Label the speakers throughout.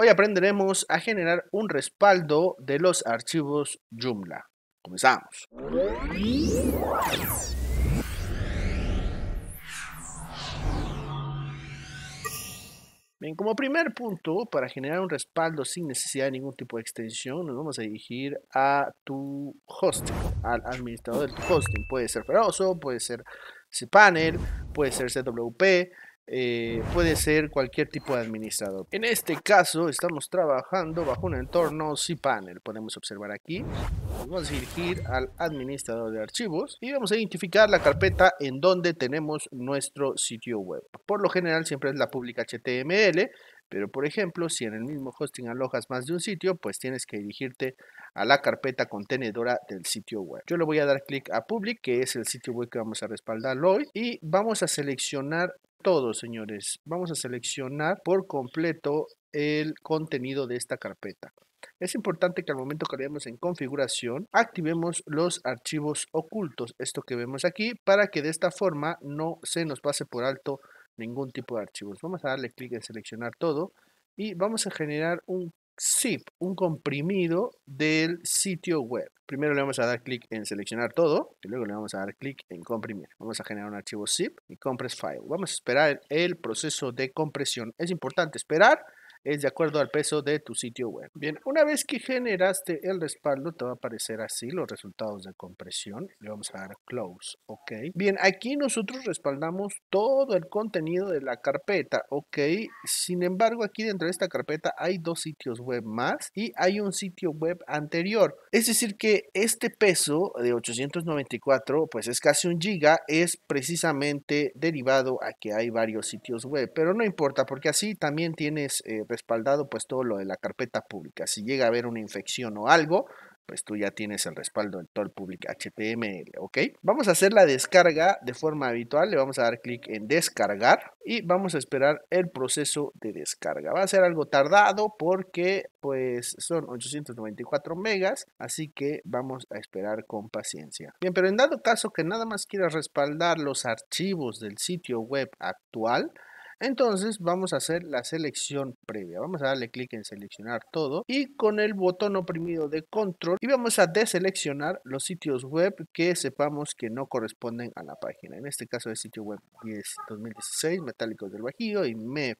Speaker 1: Hoy aprenderemos a generar un respaldo de los archivos Joomla. Comenzamos. Bien, como primer punto, para generar un respaldo sin necesidad de ningún tipo de extensión, nos vamos a dirigir a tu hosting, al administrador de tu hosting. Puede ser feroso puede ser cPanel, puede ser CWP, eh, puede ser cualquier tipo de administrador. En este caso estamos trabajando bajo un entorno cPanel. Podemos observar aquí. Vamos a dirigir al administrador de archivos y vamos a identificar la carpeta en donde tenemos nuestro sitio web. Por lo general siempre es la pública HTML, pero por ejemplo, si en el mismo hosting alojas más de un sitio, pues tienes que dirigirte a la carpeta contenedora del sitio web. Yo le voy a dar clic a public, que es el sitio web que vamos a respaldar hoy, y vamos a seleccionar todos señores. Vamos a seleccionar por completo el contenido de esta carpeta. Es importante que al momento que vayamos en configuración, activemos los archivos ocultos, esto que vemos aquí, para que de esta forma no se nos pase por alto ningún tipo de archivos. Vamos a darle clic en seleccionar todo y vamos a generar un zip, un comprimido del sitio web. Primero le vamos a dar clic en seleccionar todo y luego le vamos a dar clic en comprimir. Vamos a generar un archivo zip y compress file. Vamos a esperar el proceso de compresión. Es importante esperar es de acuerdo al peso de tu sitio web. Bien, una vez que generaste el respaldo, te va a aparecer así los resultados de compresión. Le vamos a dar close, ok. Bien, aquí nosotros respaldamos todo el contenido de la carpeta, ok. Sin embargo, aquí dentro de esta carpeta hay dos sitios web más y hay un sitio web anterior. Es decir que este peso de 894, pues es casi un giga, es precisamente derivado a que hay varios sitios web, pero no importa porque así también tienes eh, respaldado pues todo lo de la carpeta pública. Si llega a haber una infección o algo, pues tú ya tienes el respaldo en todo el público HTML, ¿ok? Vamos a hacer la descarga de forma habitual, le vamos a dar clic en descargar y vamos a esperar el proceso de descarga. Va a ser algo tardado porque pues son 894 megas, así que vamos a esperar con paciencia. Bien, pero en dado caso que nada más quieras respaldar los archivos del sitio web actual, entonces vamos a hacer la selección previa. Vamos a darle clic en seleccionar todo y con el botón oprimido de control y vamos a deseleccionar los sitios web que sepamos que no corresponden a la página. En este caso es sitio web 10 2016, Metálicos del Bajío y MEP.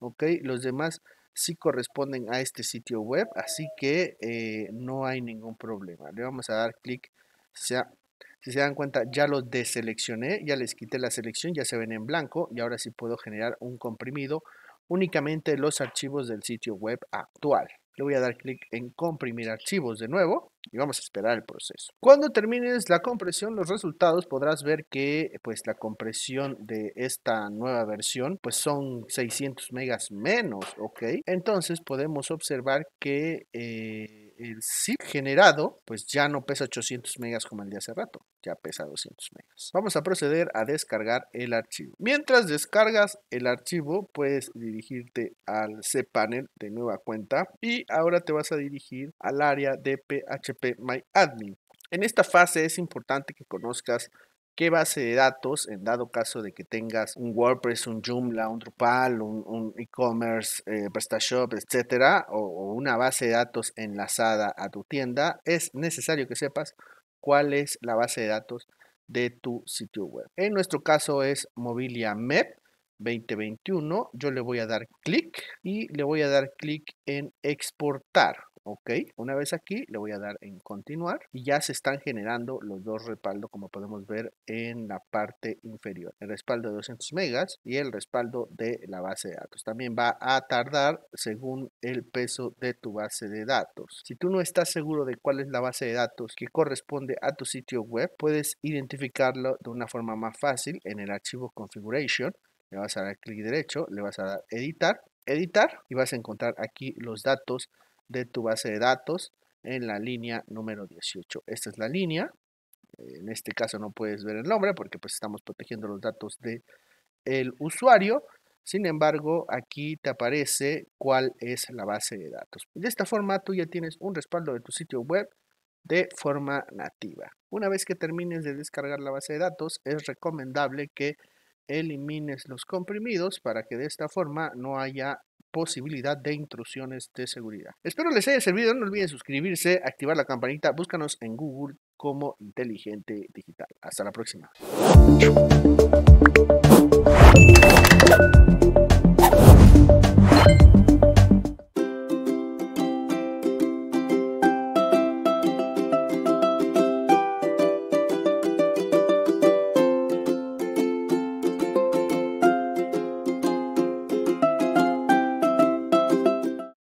Speaker 1: Ok, los demás sí corresponden a este sitio web, así que eh, no hay ningún problema. Le vamos a dar clic, sea si se dan cuenta, ya los deseleccioné, ya les quité la selección, ya se ven en blanco y ahora sí puedo generar un comprimido únicamente los archivos del sitio web actual. Le voy a dar clic en comprimir archivos de nuevo y vamos a esperar el proceso. Cuando termines la compresión, los resultados podrás ver que pues la compresión de esta nueva versión pues son 600 megas menos, ¿ok? Entonces podemos observar que... Eh, el zip generado, pues ya no pesa 800 megas como el de hace rato, ya pesa 200 megas. Vamos a proceder a descargar el archivo. Mientras descargas el archivo, puedes dirigirte al cPanel de nueva cuenta y ahora te vas a dirigir al área de PHP En esta fase es importante que conozcas qué base de datos, en dado caso de que tengas un WordPress, un Joomla, un Drupal, un, e-commerce, eh, PrestaShop, etcétera, o, una base de datos enlazada a tu tienda, es necesario que sepas cuál es la base de datos de tu sitio web. En nuestro caso es Mobilia Map 2021. Yo le voy a dar clic y le voy a dar clic en exportar. Ok, una vez aquí le voy a dar en continuar y ya se están generando los dos respaldos como podemos ver en la parte inferior. El respaldo de 200 megas y el respaldo de la base de datos. También va a tardar según el peso de tu base de datos. Si tú no estás seguro de cuál es la base de datos que corresponde a tu sitio web, puedes identificarlo de una forma más fácil en el archivo configuration. Le vas a dar clic derecho, le vas a dar editar, editar y vas a encontrar aquí los datos de tu base de datos en la línea número 18. Esta es la línea. En este caso no puedes ver el nombre porque pues estamos protegiendo los datos del usuario. Sin embargo, aquí te aparece cuál es la base de datos. De esta forma tú ya tienes un respaldo de tu sitio web de forma nativa. Una vez que termines de descargar la base de datos, es recomendable que elimines los comprimidos para que de esta forma no haya posibilidad de intrusiones de seguridad. Espero les haya servido, no olviden suscribirse, activar la campanita, búscanos en Google como Inteligente Digital. Hasta la próxima.